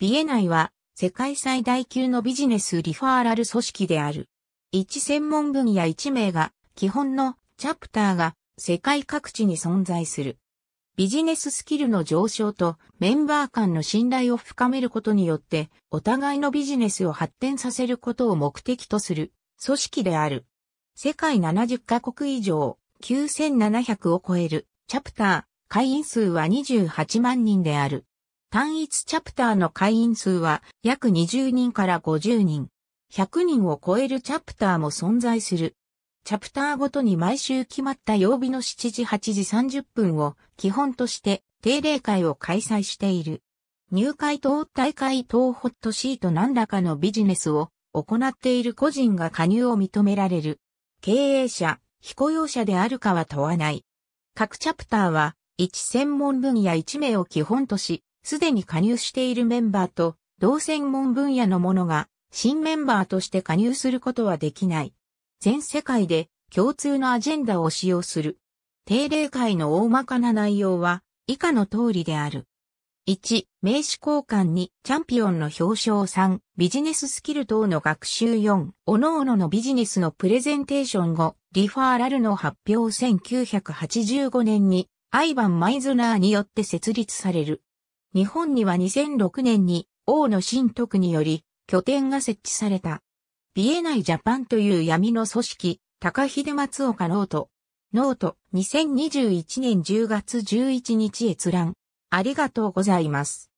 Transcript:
ビエナイは世界最大級のビジネスリファーラル組織である。一専門分野一名が基本のチャプターが世界各地に存在する。ビジネススキルの上昇とメンバー間の信頼を深めることによってお互いのビジネスを発展させることを目的とする組織である。世界70カ国以上9700を超えるチャプター会員数は28万人である。単一チャプターの会員数は約20人から50人。100人を超えるチャプターも存在する。チャプターごとに毎週決まった曜日の7時8時30分を基本として定例会を開催している。入会等大会等ホットシート何らかのビジネスを行っている個人が加入を認められる。経営者、非雇用者であるかは問わない。各チャプターは、1専門分野1名を基本とし、すでに加入しているメンバーと、同専門分野のものが、新メンバーとして加入することはできない。全世界で共通のアジェンダを使用する。定例会の大まかな内容は以下の通りである。1、名刺交換2、チャンピオンの表彰3、ビジネススキル等の学習4、各々のビジネスのプレゼンテーション5、リファーラルの発表1985年に、アイバン・マイズナーによって設立される。日本には2006年に王の新徳により拠点が設置された。ビエナイジャパンという闇の組織、高秀松岡ノート。ノート2021年10月11日閲覧。ありがとうございます。